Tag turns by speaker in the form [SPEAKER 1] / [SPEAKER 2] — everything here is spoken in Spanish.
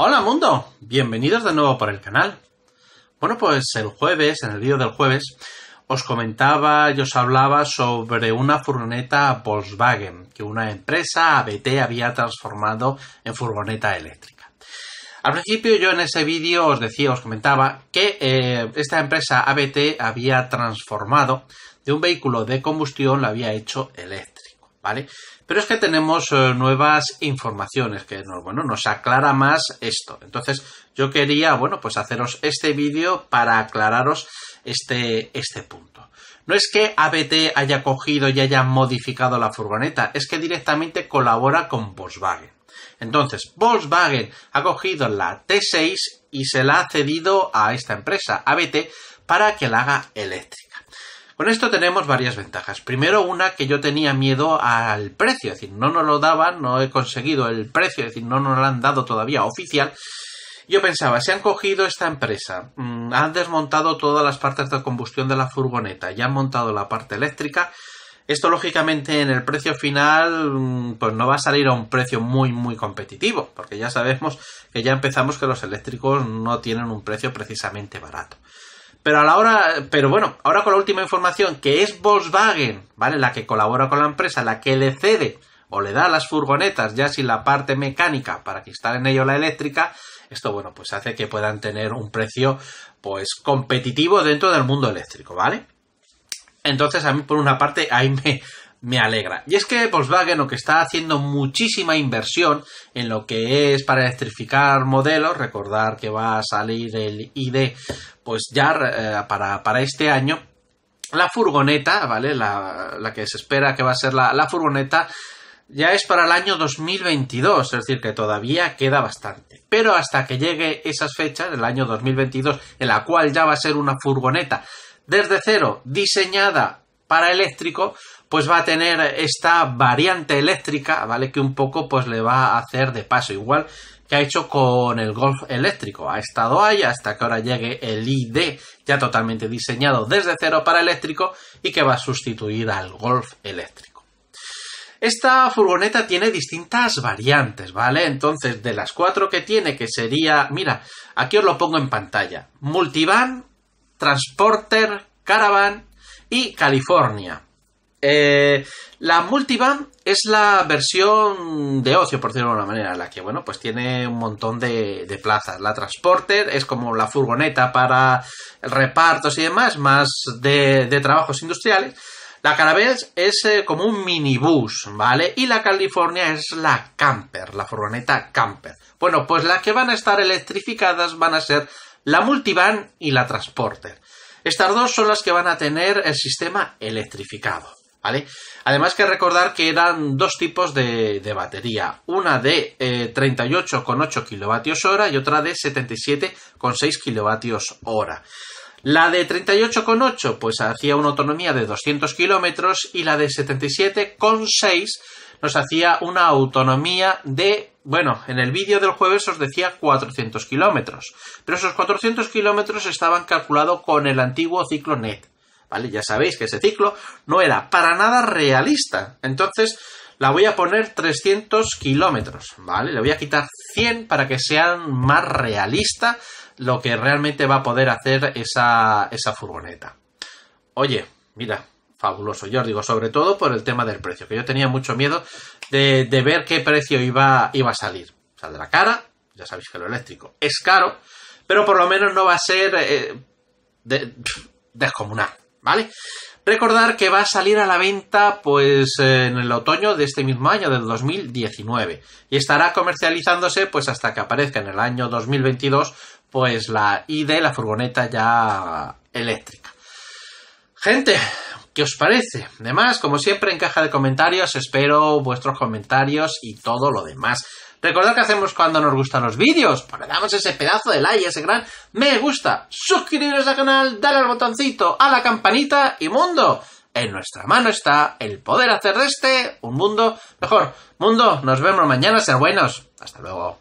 [SPEAKER 1] Hola mundo, bienvenidos de nuevo por el canal. Bueno, pues el jueves, en el vídeo del jueves, os comentaba y os hablaba sobre una furgoneta Volkswagen que una empresa ABT había transformado en furgoneta eléctrica. Al principio yo en ese vídeo os decía, os comentaba que eh, esta empresa ABT había transformado de un vehículo de combustión, lo había hecho eléctrico. ¿vale? Pero es que tenemos eh, nuevas informaciones que nos, nos aclara más esto. Entonces, yo quería, bueno, pues haceros este vídeo para aclararos este, este punto. No es que ABT haya cogido y haya modificado la furgoneta, es que directamente colabora con Volkswagen. Entonces, Volkswagen ha cogido la T6 y se la ha cedido a esta empresa, ABT, para que la haga eléctrica. Con esto tenemos varias ventajas. Primero, una que yo tenía miedo al precio, es decir, no nos lo daban, no he conseguido el precio, es decir, no nos lo han dado todavía oficial. Yo pensaba, se han cogido esta empresa, mm, han desmontado todas las partes de combustión de la furgoneta, ya han montado la parte eléctrica. Esto, lógicamente, en el precio final, mm, pues no va a salir a un precio muy, muy competitivo, porque ya sabemos que ya empezamos que los eléctricos no tienen un precio precisamente barato. Pero a la hora, pero bueno, ahora con la última información, que es Volkswagen, ¿vale? La que colabora con la empresa, la que le cede o le da las furgonetas ya sin la parte mecánica para que en ello la eléctrica, esto bueno, pues hace que puedan tener un precio pues competitivo dentro del mundo eléctrico, ¿vale? Entonces a mí por una parte ahí me, me alegra. Y es que Volkswagen, lo que está haciendo muchísima inversión en lo que es para electrificar modelos, recordar que va a salir el ID, pues ya eh, para, este año, la furgoneta, ¿vale? La, la, que se espera que va a ser la, la, furgoneta, ya es para el año 2022, es decir, que todavía queda bastante. Pero hasta que llegue esas fechas, el año 2022, en la cual ya va a ser una furgoneta desde cero, diseñada para eléctrico, pues va a tener esta variante eléctrica, ¿vale? Que un poco pues le va a hacer de paso, igual que ha hecho con el Golf eléctrico. Ha estado ahí hasta que ahora llegue el ID ya totalmente diseñado desde cero para eléctrico y que va a sustituir al Golf eléctrico. Esta furgoneta tiene distintas variantes, ¿vale? Entonces, de las cuatro que tiene, que sería, mira, aquí os lo pongo en pantalla, multivan, transporter, caravan y California, eh, la multivan es la versión de ocio, por decirlo de alguna manera, la que, bueno, pues tiene un montón de, plazas. La transporter es como la furgoneta para repartos y demás, más de, trabajos industriales. La caravés es eh, como un minibús, ¿vale? Y la California es la camper, la furgoneta camper. Bueno, pues las que van a estar electrificadas van a ser la multivan y la transporter. Estas dos son las que van a tener el sistema electrificado. ¿vale? Además que recordar que eran dos tipos de, batería, una de eh, 38,8 kWh y otra de 77,6 kWh. La de 38,8 pues hacía una autonomía de 200 kilómetros y la de 77,6 nos hacía una autonomía de, bueno, en el vídeo del jueves os decía 400 kilómetros, pero esos 400 kilómetros estaban calculados con el antiguo ciclo NET. ¿vale? Ya sabéis que ese ciclo no era para nada realista. Entonces, la voy a poner 300 kilómetros, ¿vale? Le voy a quitar 100 para que sea más realista lo que realmente va a poder hacer esa, furgoneta. Oye, mira, fabuloso. Yo os digo, sobre todo por el tema del precio, que yo tenía mucho miedo de, ver qué precio iba, iba a salir. de la cara, ya sabéis que lo eléctrico es caro, pero por lo menos no va a ser eh, descomunal. ¿vale? Recordar que va a salir a la venta pues en el otoño de este mismo año, del 2019, y estará comercializándose pues hasta que aparezca en el año 2022 pues la ID, la furgoneta ya eléctrica. Gente, ¿qué os parece? Además, como siempre en caja de comentarios espero vuestros comentarios y todo lo demás. Recordad que hacemos cuando nos gustan los vídeos. Pues le damos ese pedazo de like, ese gran me gusta. Suscribiros al canal, dale al botoncito, a la campanita y mundo. En nuestra mano está el poder hacer de este un mundo mejor. Mundo, nos vemos mañana, ser buenos. Hasta luego.